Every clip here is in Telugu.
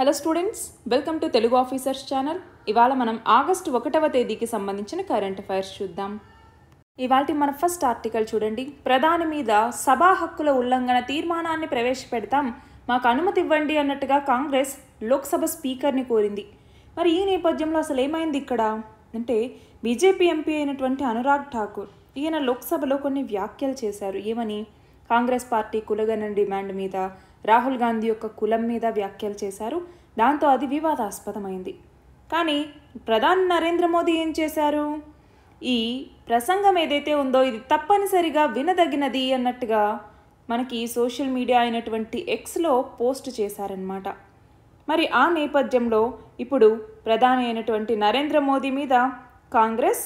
hello students welcome to Telugu officers channel ఇవాళ మనం ఆగస్టు ఒకటవ తేదీకి సంబంధించిన కరెంట్ అఫైర్స్ చూద్దాం ఇవాళ మన ఫస్ట్ ఆర్టికల్ చూడండి ప్రధాని మీద సభా హక్కుల ఉల్లంఘన తీర్మానాన్ని ప్రవేశపెడతాం మాకు అనుమతి ఇవ్వండి అన్నట్టుగా కాంగ్రెస్ లోక్సభ స్పీకర్ని కోరింది మరి ఈ నేపథ్యంలో అసలు ఏమైంది ఇక్కడ అంటే బీజేపీ ఎంపీ అయినటువంటి అనురాగ్ ఠాకూర్ ఈయన లోక్సభలో కొన్ని వ్యాఖ్యలు చేశారు ఏమని కాంగ్రెస్ పార్టీ కులగన డిమాండ్ మీద రాహుల్ గాంధీ యొక్క కులం మీద వ్యాఖ్యలు చేశారు దాంతో అది వివాదాస్పదమైంది కానీ ప్రధాని నరేంద్ర మోదీ ఏం చేశారు ఈ ప్రసంగం ఏదైతే ఉందో ఇది తప్పనిసరిగా వినదగినది అన్నట్టుగా మనకి సోషల్ మీడియా అయినటువంటి ఎక్స్లో పోస్ట్ చేశారనమాట మరి ఆ నేపథ్యంలో ఇప్పుడు ప్రధాని అయినటువంటి నరేంద్ర మోదీ మీద కాంగ్రెస్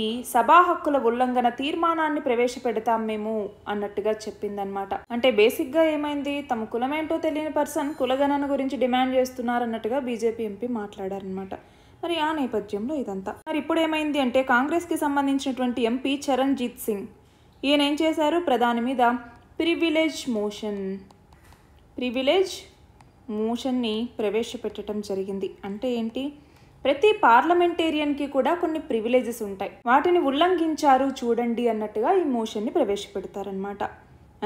ఈ సభా హక్కుల ఉల్లంఘన తీర్మానాన్ని ప్రవేశపెడతాం మేము అన్నట్టుగా చెప్పిందనమాట అంటే బేసిక్గా ఏమైంది తమ కులమేంటో తెలియని పర్సన్ కులగణన గురించి డిమాండ్ చేస్తున్నారన్నట్టుగా బీజేపీ ఎంపీ మాట్లాడారనమాట మరి ఆ నేపథ్యంలో ఇదంతా మరి ఇప్పుడు ఏమైంది అంటే కాంగ్రెస్కి సంబంధించినటువంటి ఎంపీ చరణ్జీత్ సింగ్ ఈయన ఏం చేశారు ప్రధాని మీద ప్రివిలేజ్ మోషన్ ప్రివిలేజ్ మోషన్ని ప్రవేశపెట్టడం జరిగింది అంటే ఏంటి ప్రతి పార్లమెంటేరియన్కి కూడా కొన్ని ప్రివిలేజెస్ ఉంటాయి వాటిని ఉల్లంఘించారు చూడండి అన్నట్టుగా ఈ మోషన్ని ప్రవేశపెడతారనమాట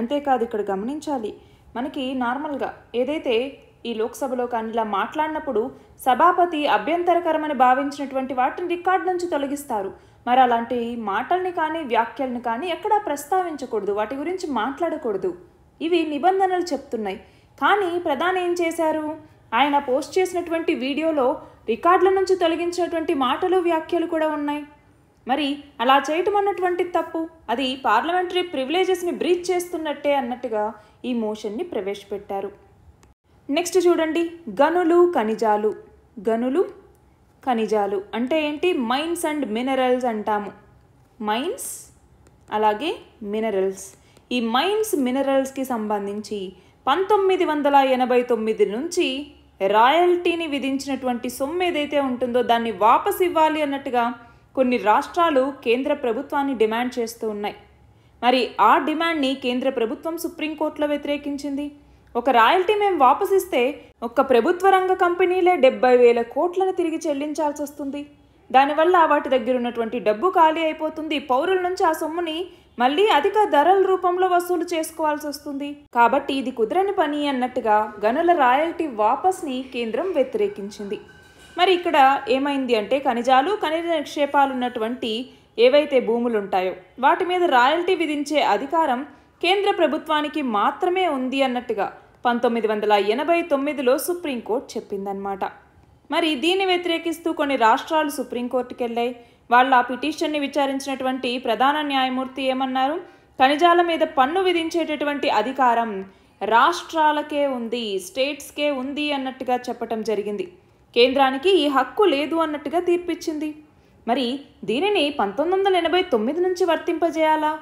అంతేకాదు ఇక్కడ గమనించాలి మనకి నార్మల్గా ఏదైతే ఈ లోక్సభలో కానీ ఇలా మాట్లాడినప్పుడు సభాపతి అభ్యంతరకరమని భావించినటువంటి వాటిని రికార్డు నుంచి తొలగిస్తారు మరి అలాంటి మాటల్ని కానీ వ్యాఖ్యల్ని కానీ ఎక్కడా ప్రస్తావించకూడదు వాటి గురించి మాట్లాడకూడదు ఇవి నిబంధనలు చెప్తున్నాయి కానీ ప్రధాని ఏం చేశారు ఆయన పోస్ట్ చేసినటువంటి వీడియోలో రికార్డుల నుంచి తొలగించేటువంటి మాటలు వ్యాఖ్యలు కూడా ఉన్నాయి మరి అలా చేయటం అన్నటువంటి తప్పు అది పార్లమెంటరీ ప్రివిలేజెస్ని బ్రీచ్ చేస్తున్నట్టే అన్నట్టుగా ఈ మోషన్ని ప్రవేశపెట్టారు నెక్స్ట్ చూడండి గనులు ఖనిజాలు గనులు ఖనిజాలు అంటే ఏంటి మైన్స్ అండ్ మినరల్స్ అంటాము మైన్స్ అలాగే మినరల్స్ ఈ మైన్స్ మినరల్స్కి సంబంధించి పంతొమ్మిది వందల ఎనభై తొమ్మిది నుంచి రాయల్టీని విధించినటువంటి సొమ్ము ఏదైతే ఉంటుందో దాన్ని వాపస్ ఇవ్వాలి అన్నట్టుగా కొన్ని రాష్ట్రాలు కేంద్ర ప్రభుత్వాన్ని డిమాండ్ చేస్తూ ఉన్నాయి మరి ఆ డిమాండ్ని కేంద్ర ప్రభుత్వం సుప్రీంకోర్టులో వ్యతిరేకించింది ఒక రాయల్టీ మేము వాపసిస్తే ఒక ప్రభుత్వ రంగ కంపెనీలే డెబ్బై వేల కోట్లను తిరిగి చెల్లించాల్సి వస్తుంది దానివల్ల వాటి దగ్గర ఉన్నటువంటి డబ్బు ఖాళీ అయిపోతుంది పౌరుల నుంచి ఆ సొమ్ముని మళ్ళీ అధిక ధరల రూపంలో వసూలు చేసుకోవాల్సి వస్తుంది కాబట్టి ఇది కుదరని పని అన్నట్టుగా గనుల రాయల్టీ వాపస్ని కేంద్రం వ్యతిరేకించింది మరి ఇక్కడ ఏమైంది అంటే ఖనిజాలు ఖనిజ నిక్షేపాలు ఉన్నటువంటి ఏవైతే భూములు ఉంటాయో వాటి మీద రాయల్టీ విధించే అధికారం కేంద్ర ప్రభుత్వానికి మాత్రమే ఉంది అన్నట్టుగా పంతొమ్మిది వందల ఎనభై తొమ్మిదిలో సుప్రీంకోర్టు చెప్పిందనమాట మరి దీన్ని వ్యతిరేకిస్తూ కొన్ని రాష్ట్రాలు సుప్రీంకోర్టుకెళ్ళాయి వాళ్ళ పిటిషన్ని విచారించినటువంటి ప్రధాన న్యాయమూర్తి ఏమన్నారు ఖనిజాల మీద పన్ను విధించేటటువంటి అధికారం రాష్ట్రాలకే ఉంది స్టేట్స్కే ఉంది అన్నట్టుగా చెప్పటం జరిగింది కేంద్రానికి ఈ హక్కు లేదు అన్నట్టుగా తీర్పిచ్చింది మరి దీనిని పంతొమ్మిది వందల ఎనభై తొమ్మిది నుంచి వర్తింపజేయాలా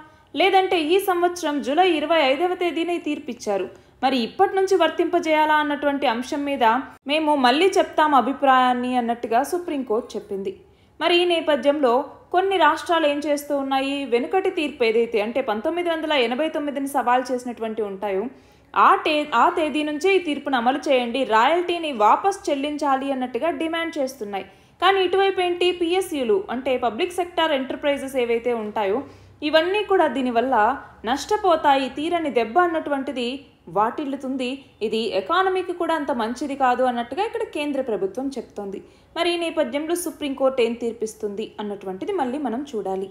లేదంటే ఈ సంవత్సరం జూలై ఇరవై ఐదవ తేదీనే తీర్పిచ్చారు మరి ఇప్పటి నుంచి వర్తింపజేయాలా అన్నటువంటి అంశం మీద మేము మళ్ళీ చెప్తాం అభిప్రాయాన్ని అన్నట్టుగా సుప్రీంకోర్టు చెప్పింది మరి ఈ నేపథ్యంలో కొన్ని రాష్ట్రాలు ఏం చేస్తూ ఉన్నాయి వెనుకటి తీర్పు ఏదైతే అంటే పంతొమ్మిది వందల ఎనభై తొమ్మిదిని సవాల్ చేసినటువంటి ఉంటాయో ఆ టే ఆ తేదీ నుంచే ఈ తీర్పును అమలు చేయండి రాయల్టీని వాపస్ చెల్లించాలి అన్నట్టుగా డిమాండ్ చేస్తున్నాయి కానీ ఇటువైపు ఏంటి పిఎస్యులు అంటే పబ్లిక్ సెక్టార్ ఎంటర్ప్రైజెస్ ఏవైతే ఉంటాయో ఇవన్నీ కూడా దీనివల్ల నష్టపోతాయి తీరని దెబ్బ అన్నటువంటిది వాటిల్లుతుంది ఇది ఎకానమీకి కూడా అంత మంచిది కాదు అన్నట్టుగా ఇక్కడ కేంద్ర ప్రభుత్వం చెప్తోంది మరి ఈ నేపథ్యంలో సుప్రీంకోర్టు ఏం తీర్పిస్తుంది అన్నటువంటిది మళ్ళీ మనం చూడాలి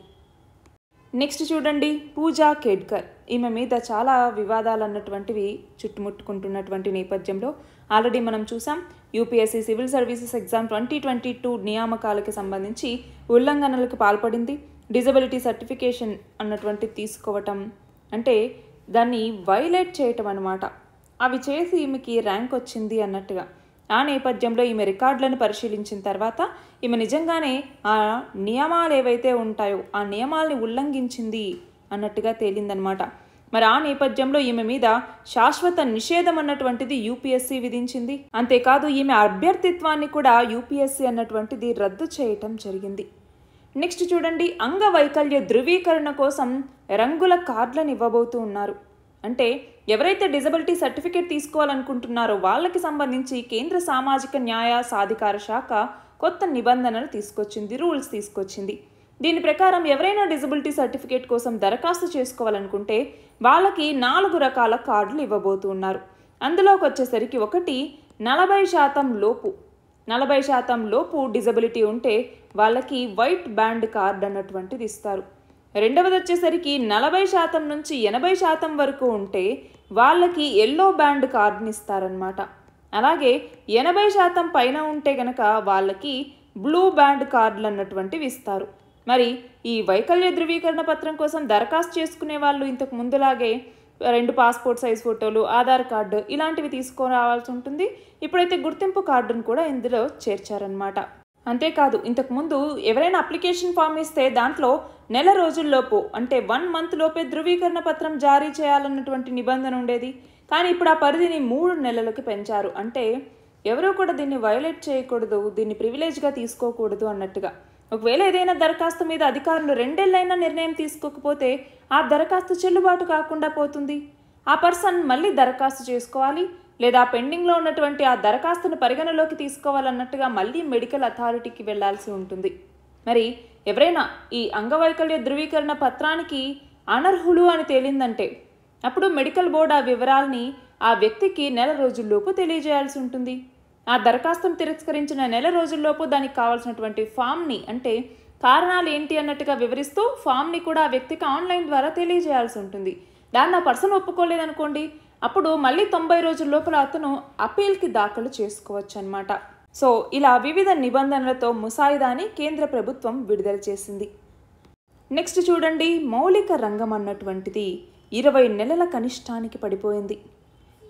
నెక్స్ట్ చూడండి పూజా కేడ్కర్ ఈమె మీద చాలా వివాదాలు అన్నటువంటివి చుట్టుముట్టుకుంటున్నటువంటి నేపథ్యంలో ఆల్రెడీ మనం చూసాం UPSC civil services exam twenty twenty two నియామకాలకు సంబంధించి ఉల్లంఘనలకు పాల్పడింది డిజబిలిటీ సర్టిఫికేషన్ అన్నటువంటి తీసుకోవటం అంటే దాన్ని వైలేట్ చేయటం అనమాట అవి చేసి ఈమెకి ర్యాంక్ వచ్చింది అన్నట్టుగా ఆ నేపథ్యంలో ఈమె రికార్డులను పరిశీలించిన తర్వాత ఈమె నిజంగానే ఆ నియమాలు ఏవైతే ఉంటాయో ఆ నియమాల్ని ఉల్లంఘించింది అన్నట్టుగా తేలిందనమాట మరి ఆ నేపథ్యంలో ఈమె మీద శాశ్వత నిషేధం అన్నటువంటిది యూపీఎస్సీ విధించింది అంతేకాదు ఈమె అభ్యర్థిత్వాన్ని కూడా యూపీఎస్సీ అన్నటువంటిది రద్దు చేయటం జరిగింది నెక్స్ట్ చూడండి అంగవైకల్య ధృవీకరణ కోసం రంగుల కార్డులను ఇవ్వబోతూ ఉన్నారు అంటే ఎవరైతే డిజబిలిటీ సర్టిఫికేట్ తీసుకోవాలనుకుంటున్నారో వాళ్ళకి సంబంధించి కేంద్ర సామాజిక న్యాయ సాధికార శాఖ కొత్త నిబంధనలు తీసుకొచ్చింది రూల్స్ తీసుకొచ్చింది దీని ప్రకారం ఎవరైనా డిజబిలిటీ సర్టిఫికేట్ కోసం దరఖాస్తు చేసుకోవాలనుకుంటే వాళ్ళకి నాలుగు రకాల కార్డులు ఇవ్వబోతున్నారు అందులోకి వచ్చేసరికి ఒకటి నలభై శాతం లోపు నలభై శాతం లోపు డిజబిలిటీ ఉంటే వాళ్ళకి వైట్ బ్యాండ్ కార్డ్ అన్నటువంటిది ఇస్తారు రెండవది వచ్చేసరికి నలభై శాతం నుంచి ఎనభై శాతం వరకు ఉంటే వాళ్ళకి ఎల్లో బ్యాండ్ కార్డుని ఇస్తారనమాట అలాగే ఎనభై శాతం పైన ఉంటే గనక వాళ్ళకి బ్లూ బ్యాండ్ కార్డులు అన్నటువంటివి ఇస్తారు మరి ఈ వైకల్య ధృవీకరణ పత్రం కోసం దరఖాస్తు చేసుకునే వాళ్ళు ఇంతకు ముందులాగే రెండు పాస్పోర్ట్ సైజ్ ఫోటోలు ఆధార్ కార్డు ఇలాంటివి తీసుకొని రావాల్సి ఉంటుంది ఇప్పుడైతే గుర్తింపు కార్డును కూడా ఇందులో చేర్చారనమాట అంతేకాదు ఇంతకుముందు ఎవరైనా అప్లికేషన్ ఫామ్ ఇస్తే దాంట్లో నెల రోజుల్లోపు అంటే వన్ మంత్ లోపే ధృవీకరణ పత్రం జారీ చేయాలన్నటువంటి నిబంధన ఉండేది కానీ ఇప్పుడు ఆ పరిధిని మూడు నెలలకి పెంచారు అంటే ఎవరూ కూడా దీన్ని వయోలేట్ చేయకూడదు దీన్ని ప్రివిలేజ్గా తీసుకోకూడదు అన్నట్టుగా ఒకవేళ ఏదైనా దరఖాస్తు మీద అధికారులు రెండేళ్లైనా నిర్ణయం తీసుకోకపోతే ఆ దరఖాస్తు చెల్లుబాటు కాకుండా పోతుంది ఆ పర్సన్ మళ్ళీ దరఖాస్తు చేసుకోవాలి లేదా పెండింగ్లో ఉన్నటువంటి ఆ దరఖాస్తును పరిగణలోకి తీసుకోవాలన్నట్టుగా మళ్ళీ మెడికల్ అథారిటీకి వెళ్లాల్సి ఉంటుంది మరి ఎవరైనా ఈ అంగవైకల్య ధృవీకరణ పత్రానికి అనర్హులు అని తేలిందంటే అప్పుడు మెడికల్ బోర్డు ఆ వివరాల్ని ఆ వ్యక్తికి నెల రోజుల్లోపు తెలియజేయాల్సి ఉంటుంది ఆ దరఖాస్తును తిరస్కరించిన నెల రోజుల్లోపు దానికి కావాల్సినటువంటి ఫామ్ని అంటే కారణాలు ఏంటి అన్నట్టుగా వివరిస్తూ ఫామ్ని కూడా ఆ వ్యక్తికి ఆన్లైన్ ద్వారా తెలియజేయాల్సి ఉంటుంది దాన్ని ఆ పర్సన్ ఒప్పుకోలేదనుకోండి అప్పుడు మళ్ళీ తొంభై రోజుల లోపల అతను అపీల్కి దాఖలు చేసుకోవచ్చు అనమాట సో ఇలా వివిధ నిబంధనలతో ముసాయిదాని కేంద్ర ప్రభుత్వం విడుదల చేసింది నెక్స్ట్ చూడండి మౌలిక రంగం అన్నటువంటిది ఇరవై నెలల కనిష్టానికి పడిపోయింది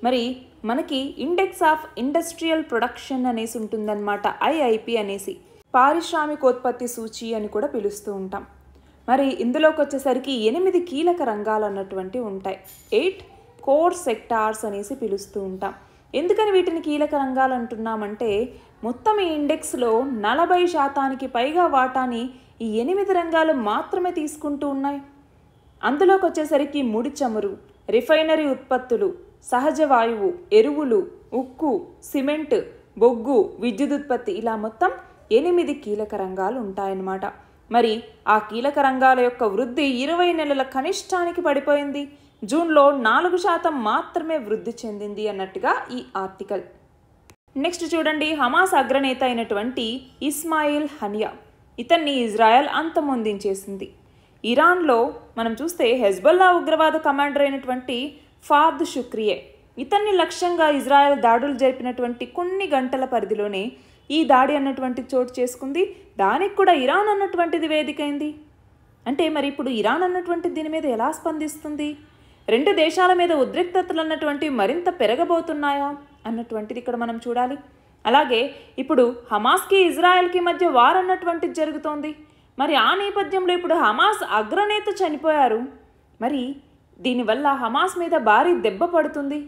మరి మనకి ఇండెక్స్ ఆఫ్ ఇండస్ట్రియల్ ప్రొడక్షన్ అనేసి ఉంటుందన్నమాట ఐఐపి అనేసి పారిశ్రామికోత్పత్తి సూచి అని కూడా పిలుస్తూ ఉంటాం మరి ఇందులోకి వచ్చేసరికి ఎనిమిది కీలక రంగాలు అన్నటువంటి ఉంటాయి ఎయిట్ కోర్ సెక్టార్స్ అనేసి పిలుస్తూ ఉంటాం ఎందుకని వీటిని కీలక రంగాలు అంటున్నామంటే మొత్తం ఈ ఇండెక్స్లో నలభై శాతానికి పైగా వాటాని ఈ ఎనిమిది రంగాలు మాత్రమే తీసుకుంటూ ఉన్నాయి అందులోకి వచ్చేసరికి ముడి చమురు రిఫైనరీ ఉత్పత్తులు సహజ వాయువు ఎరువులు ఉక్కు సిమెంట్ బొగ్గు విద్యుత్ ఉత్పత్తి ఇలా మొత్తం ఎనిమిది కీలక రంగాలు ఉంటాయన్నమాట మరి ఆ కీలక రంగాల యొక్క వృద్ధి ఇరవై నెలల కనిష్టానికి పడిపోయింది జూన్లో నాలుగు శాతం మాత్రమే వృద్ధి చెందింది అన్నట్టుగా ఈ ఆర్టికల్ నెక్స్ట్ చూడండి హమాస్ అగ్రనేత అయినటువంటి ఇస్మాయిల్ హనియా ఇతన్ని ఇజ్రాయెల్ అంతమొందించేసింది ఇరాన్లో మనం చూస్తే హెజ్బల్లా ఉగ్రవాద కమాండర్ అయినటువంటి ఫాద్ షుక్రియే ఇతన్ని లక్ష్యంగా ఇజ్రాయెల్ దాడులు జరిపినటువంటి కొన్ని గంటల పరిధిలోనే ఈ దాడి అన్నటువంటి చోటు చేసుకుంది దానికి కూడా ఇరాన్ అన్నటువంటిది వేదికైంది అంటే మరి ఇప్పుడు ఇరాన్ అన్నటువంటి దీని మీద ఎలా స్పందిస్తుంది రెండు దేశాల మీద ఉద్రిక్తతలు అన్నటువంటివి మరింత పెరగబోతున్నాయా అన్నటువంటిది ఇక్కడ మనం చూడాలి అలాగే ఇప్పుడు హమాస్కి ఇజ్రాయెల్కి మధ్య వార్ అన్నటువంటిది జరుగుతోంది మరి ఆ నేపథ్యంలో ఇప్పుడు హమాస్ అగ్రనేత చనిపోయారు మరి దీనివల్ల హమాస్ మీద భారీ దెబ్బ పడుతుంది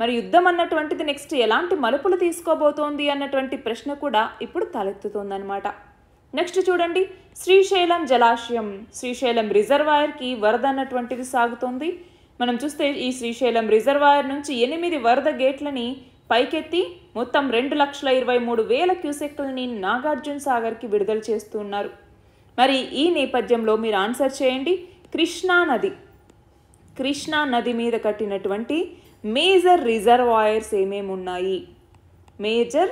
మరి యుద్ధం అన్నటువంటిది నెక్స్ట్ ఎలాంటి మలుపులు తీసుకోబోతోంది అన్నటువంటి ప్రశ్న కూడా ఇప్పుడు తలెత్తుతోందనమాట నెక్స్ట్ చూడండి శ్రీశైలం జలాశయం శ్రీశైలం రిజర్వాయర్కి వరద అన్నటువంటిది సాగుతోంది మనం చూస్తే ఈ శ్రీశైలం రిజర్వాయర్ నుంచి ఎనిమిది వరద గేట్లని పైకెత్తి మొత్తం రెండు లక్షల ఇరవై మూడు వేల క్యూసెక్లని నాగార్జున సాగర్కి విడుదల చేస్తున్నారు మరి ఈ నేపథ్యంలో మీరు ఆన్సర్ చేయండి కృష్ణానది కృష్ణా నది మీద కట్టినటువంటి మేజర్ రిజర్వాయర్స్ ఏమేమి ఉన్నాయి మేజర్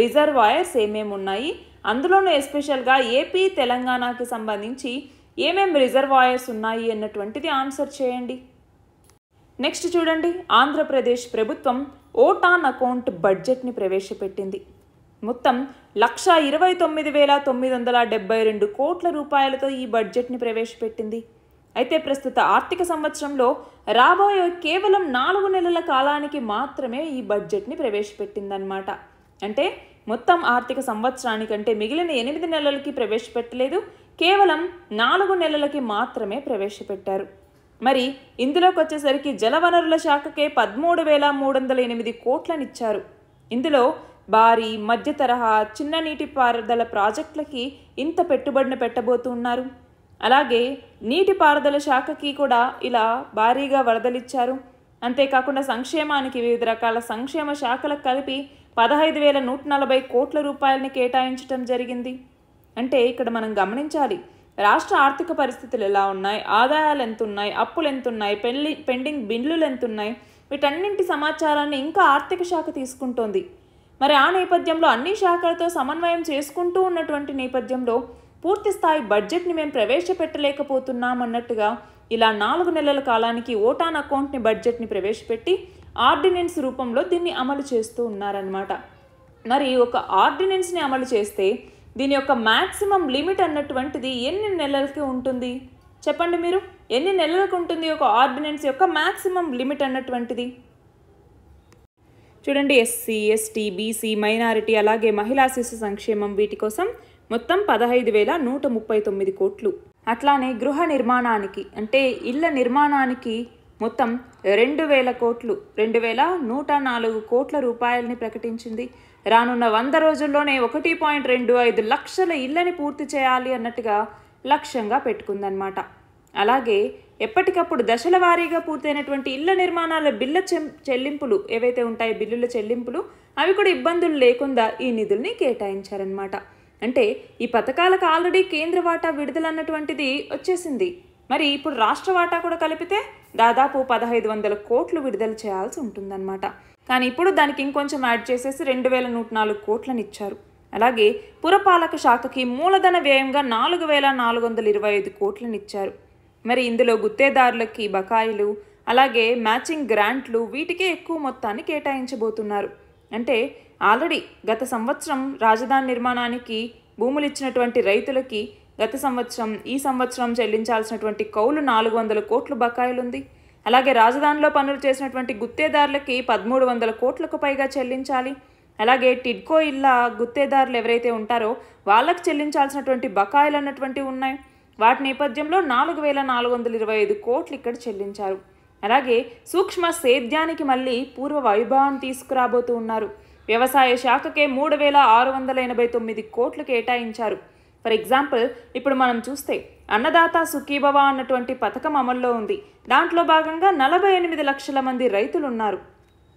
రిజర్వాయర్స్ ఏమేమి ఉన్నాయి అందులోనూ ఎస్పెషల్గా ఏపీ తెలంగాణకి సంబంధించి ఏమేమి రిజర్వాయర్స్ ఉన్నాయి అన్నటువంటిది ఆన్సర్ చేయండి నెక్స్ట్ చూడండి ఆంధ్రప్రదేశ్ ప్రభుత్వం ఓటాన్ అకౌంట్ బడ్జెట్ని ప్రవేశపెట్టింది మొత్తం లక్ష ఇరవై తొమ్మిది వేల తొమ్మిది వందల డెబ్బై రెండు కోట్ల రూపాయలతో ఈ బడ్జెట్ని ప్రవేశపెట్టింది అయితే ప్రస్తుత ఆర్థిక సంవత్సరంలో రాబోయే కేవలం నాలుగు నెలల కాలానికి మాత్రమే ఈ బడ్జెట్ని ప్రవేశపెట్టిందనమాట అంటే మొత్తం ఆర్థిక సంవత్సరానికంటే మిగిలిన ఎనిమిది నెలలకి ప్రవేశపెట్టలేదు కేవలం నాలుగు నెలలకి మాత్రమే ప్రవేశపెట్టారు మరి ఇందులోకి వచ్చేసరికి జలవనరుల శాఖకే పదమూడు వేల మూడు వందల ఎనిమిది కోట్లనిచ్చారు ఇందులో భారీ మధ్య తరహా చిన్న నీటిపారుదల ప్రాజెక్టులకి ఇంత పెట్టుబడిని పెట్టబోతున్నారు అలాగే నీటిపారుదల శాఖకి కూడా ఇలా భారీగా వరదలిచ్చారు అంతేకాకుండా సంక్షేమానికి వివిధ రకాల సంక్షేమ శాఖలకు కలిపి పదహైదు వేల నూట నలభై కోట్ల రూపాయలని కేటాయించడం జరిగింది అంటే ఇక్కడ మనం గమనించాలి రాష్ట్ర ఆర్థిక పరిస్థితులు ఎలా ఉన్నాయి ఆదాయాలు ఎంత ఉన్నాయి అప్పులు ఎంత ఉన్నాయి పెళ్లి పెండింగ్ బిల్లులు ఎంత ఉన్నాయి వీటన్నింటి సమాచారాన్ని ఇంకా ఆర్థిక శాఖ తీసుకుంటోంది మరి ఆ నేపథ్యంలో అన్ని శాఖలతో సమన్వయం చేసుకుంటూ ఉన్నటువంటి నేపథ్యంలో పూర్తిస్థాయి బడ్జెట్ని మేము ప్రవేశపెట్టలేకపోతున్నామన్నట్టుగా ఇలా నాలుగు నెలల కాలానికి ఓటాన్ అకౌంట్ని బడ్జెట్ని ప్రవేశపెట్టి ఆర్డినెన్స్ రూపంలో దీన్ని అమలు చేస్తూ ఉన్నారనమాట మరి ఒక ఆర్డినెన్స్ని అమలు చేస్తే దీని యొక్క మ్యాక్సిమం లిమిట్ అన్నటువంటిది ఎన్ని నెలలకి ఉంటుంది చెప్పండి మీరు ఎన్ని నెలలకు ఉంటుంది ఒక ఆర్డినెన్స్ యొక్క మ్యాక్సిమం లిమిట్ అన్నటువంటిది చూడండి ఎస్సీ ఎస్టీ బీసీ మైనారిటీ అలాగే మహిళా శిశు సంక్షేమం వీటి కోసం మొత్తం పదహైదు వేల నూట ముప్పై తొమ్మిది కోట్లు అట్లానే గృహ నిర్మాణానికి అంటే ఇళ్ల నిర్మాణానికి మొత్తం రెండు వేల కోట్లు రెండు వేల నూట నాలుగు కోట్ల రూపాయలని ప్రకటించింది రానున్న వంద రోజుల్లోనే ఒకటి పాయింట్ రెండు ఐదు లక్షల ఇళ్ళని పూర్తి చేయాలి అన్నట్టుగా లక్ష్యంగా పెట్టుకుందనమాట అలాగే ఎప్పటికప్పుడు దశల వారీగా పూర్తయినటువంటి ఇళ్ల నిర్మాణాల బిల్ల చెల్లింపులు ఏవైతే ఉంటాయో బిల్లుల చెల్లింపులు అవి కూడా ఇబ్బందులు లేకుండా ఈ నిధుల్ని కేటాయించారనమాట అంటే ఈ పథకాలకు ఆల్రెడీ కేంద్ర వాటా విడుదలన్నటువంటిది వచ్చేసింది మరి ఇప్పుడు రాష్ట్ర వాటా కూడా కలిపితే దాదాపు పదహైదు వందల కోట్లు విడుదల చేయాల్సి ఉంటుందన్నమాట కానీ ఇప్పుడు దానికి ఇంకొంచెం యాడ్ చేసేసి రెండు వేల నూట నాలుగు కోట్లను ఇచ్చారు అలాగే పురపాలక శాఖకి మూలధన వ్యయంగా నాలుగు వేల నాలుగు వందల ఇరవై ఐదు కోట్లను ఇచ్చారు మరి ఇందులో గుత్తేదారులకి బకాయిలు అలాగే మ్యాచింగ్ గ్రాంట్లు వీటికే ఎక్కువ మొత్తాన్ని కేటాయించబోతున్నారు అంటే ఆల్రెడీ గత సంవత్సరం రాజధాని నిర్మాణానికి భూములు ఇచ్చినటువంటి రైతులకి గత సంవత్సరం ఈ సంవత్సరం చెల్లించాల్సినటువంటి కౌలు నాలుగు వందల కోట్లు బకాయిలుంది అలాగే రాజధానిలో పనులు చేసినటువంటి గుత్తేదారులకి పదమూడు వందల కోట్లకు పైగా చెల్లించాలి అలాగే టిడ్కో ఇళ్ళ గుత్తేదారులు ఎవరైతే ఉంటారో వాళ్ళకు చెల్లించాల్సినటువంటి బకాయిలు అన్నటువంటివి ఉన్నాయి వాటి నేపథ్యంలో నాలుగు వేల నాలుగు వందల ఇరవై ఐదు కోట్లు ఇక్కడ చెల్లించారు అలాగే సూక్ష్మ సేద్యానికి మళ్ళీ పూర్వ వైభవాన్ని తీసుకురాబోతూ ఉన్నారు వ్యవసాయ శాఖకే మూడు వేల ఆరు వందల ఎనభై తొమ్మిది కోట్లు కేటాయించారు ఫర్ ఎగ్జాంపుల్ ఇప్పుడు మనం చూస్తే అన్నదాత సుఖీభవ అన్నటువంటి పథకం అమల్లో ఉంది దాంట్లో భాగంగా నలభై ఎనిమిది లక్షల మంది రైతులు ఉన్నారు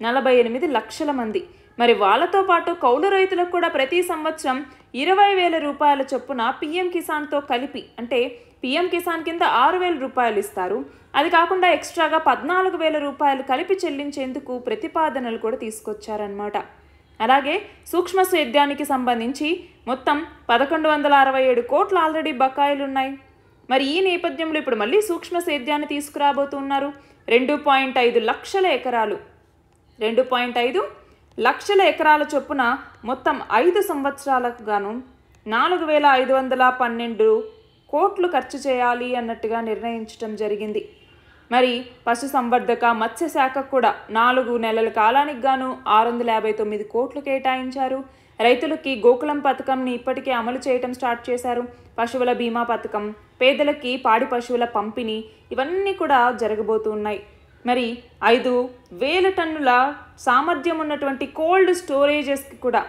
నలభై ఎనిమిది లక్షల మంది మరి వాళ్ళతో పాటు కౌలు రైతులకు కూడా ప్రతి సంవత్సరం ఇరవై వేల రూపాయల చొప్పున పీఎం కిసాన్తో కలిపి అంటే పీఎం కిసాన్ కింద ఆరు వేల రూపాయలు ఇస్తారు అది కాకుండా ఎక్స్ట్రాగా పద్నాలుగు వేల రూపాయలు కలిపి చెల్లించేందుకు ప్రతిపాదనలు కూడా తీసుకొచ్చారనమాట అలాగే సూక్ష్మ సేద్యానికి సంబంధించి మొత్తం పదకొండు వందల అరవై ఏడు కోట్లు ఆల్రెడీ ఉన్నాయి మరి ఈ నేపథ్యంలో ఇప్పుడు మళ్ళీ సూక్ష్మ సేద్యాన్ని తీసుకురాబోతున్నారు రెండు పాయింట్ ఐదు లక్షల ఎకరాలు రెండు పాయింట్ ఐదు లక్షల ఎకరాల చొప్పున మొత్తం ఐదు సంవత్సరాలకు గాను నాలుగు వేల ఐదు వందల పన్నెండు కోట్లు ఖర్చు చేయాలి అన్నట్టుగా నిర్ణయించడం జరిగింది మరి పశుసంవర్ధక మత్స్యశాఖ కూడా నాలుగు నెలల కాలానికి గాను ఆరు వందల యాభై తొమ్మిది కోట్లు కేటాయించారు రైతులకి గోకులం పథకంని ఇప్పటికే అమలు చేయటం స్టార్ట్ చేశారు పశువుల బీమా పథకం పేదలకి పాడి పశువుల పంపిణీ ఇవన్నీ కూడా జరగబోతున్నాయి మరి ఐదు వేల టన్నుల సామర్థ్యం ఉన్నటువంటి కోల్డ్ స్టోరేజెస్కి కూడా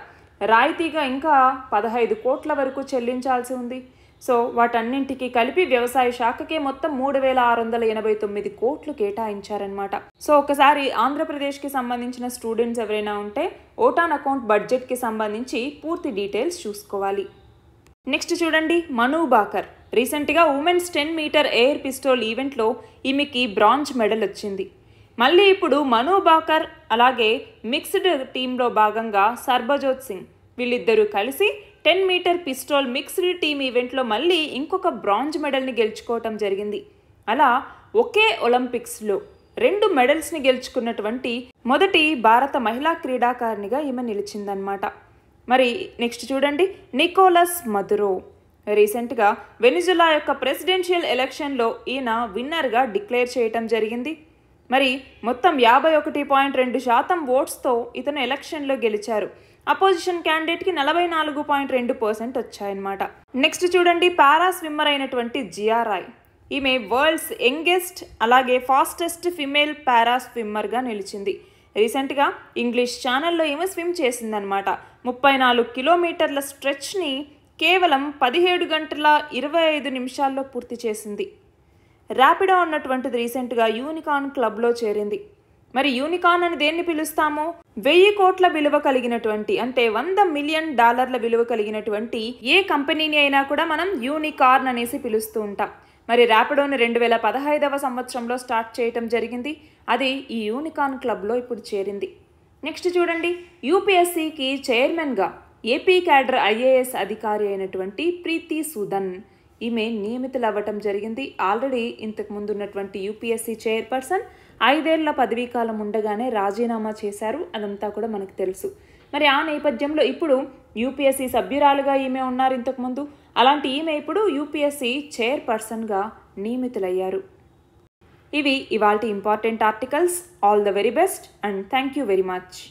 రాయితీగా ఇంకా పదహైదు కోట్ల వరకు చెల్లించాల్సి ఉంది సో వాటన్నింటికి కలిపి వ్యవసాయ శాఖకే మొత్తం మూడు వేల ఆరు వందల ఎనభై తొమ్మిది కోట్లు కేటాయించారనమాట సో ఒకసారి ఆంధ్రప్రదేశ్కి సంబంధించిన స్టూడెంట్స్ ఎవరైనా ఉంటే ఓటాన్ అకౌంట్ బడ్జెట్కి సంబంధించి పూర్తి డీటెయిల్స్ చూసుకోవాలి నెక్స్ట్ చూడండి మను బాకర్ రీసెంట్గా women's ten meter air pistol ఈవెంట్లో ఈమెకి బ్రాంజ్ మెడల్ వచ్చింది మళ్ళీ ఇప్పుడు మను బాకర్ అలాగే మిక్స్డ్ టీంలో భాగంగా సర్బజోత్ సింగ్ వీళ్ళిద్దరూ కలిసి ten meter pistol mixed team ఈవెంట్లో మళ్ళీ ఇంకొక బ్రాంజ్ మెడల్ని గెలుచుకోవటం జరిగింది అలా ఒకే ఒలింపిక్స్లో రెండు మెడల్స్ని గెలుచుకున్నటువంటి మొదటి భారత మహిళా క్రీడాకారిణిగా ఈమె నిలిచిందనమాట మరి నెక్స్ట్ చూడండి నికోలస్ మధురో రీసెంట్గా వెనిజులా యొక్క ప్రెసిడెన్షియల్ ఎలక్షన్లో ఈయన విన్నర్గా డిక్లేర్ చేయటం జరిగింది మరి మొత్తం యాభై ఒకటి పాయింట్ రెండు శాతం ఓట్స్తో ఇతను ఎలక్షన్లో గెలిచారు అపోజిషన్ క్యాండిడేట్కి నలభై నాలుగు పాయింట్ రెండు పర్సెంట్ వచ్చాయన్నమాట నెక్స్ట్ చూడండి పారా స్విమ్మర్ అయినటువంటి జిఆర్ఐ ఈమె వరల్డ్స్ యంగెస్ట్ అలాగే ఫాస్టెస్ట్ ఫిమేల్ పారా స్విమ్మర్గా నిలిచింది రీసెంట్గా ఇంగ్లీష్ ఛానల్లో ఈమె స్విమ్ చేసిందనమాట ముప్పై నాలుగు కిలోమీటర్ల స్ట్రెచ్ని కేవలం పదిహేడు గంటల ఇరవై ఐదు నిమిషాల్లో పూర్తి చేసింది ర్యాపిడో ఉన్నటువంటిది రీసెంట్గా యూనికాన్ క్లబ్లో చేరింది మరి యూనికాన్ అని దేన్ని పిలుస్తాము వెయ్యి కోట్ల విలువ కలిగినటువంటి అంటే వంద మిలియన్ డాలర్ల విలువ కలిగినటువంటి ఏ కంపెనీని అయినా కూడా మనం యూనికార్న్ అనేసి పిలుస్తూ ఉంటాం మరి ర్యాపిడోని రెండు వేల పదహైదవ సంవత్సరంలో స్టార్ట్ చేయటం జరిగింది అది ఈ యూనికాన్ క్లబ్లో ఇప్పుడు చేరింది నెక్స్ట్ చూడండి యూపీఎస్సికి చైర్మన్గా ఏపీ క్యాడర్ ఐఏఎస్ అధికారి అయినటువంటి ప్రీతి సుధన్ ఈమె నియమితులు అవ్వటం జరిగింది ఆల్రెడీ ఇంతకు ముందు ఉన్నటువంటి యూపీఎస్సీ చైర్పర్సన్ ఐదేళ్ల కాలం ఉండగానే రాజీనామా చేశారు అదంతా కూడా మనకు తెలుసు మరి ఆ నేపథ్యంలో ఇప్పుడు యూపీఎస్సీ సభ్యురాలుగా ఈమె ఉన్నారు ఇంతకుముందు అలాంటి ఈమె ఇప్పుడు యూపీఎస్సీ చైర్పర్సన్గా నియమితులయ్యారు ఇవి ఇవాల్టి important articles all the very best and thank you very much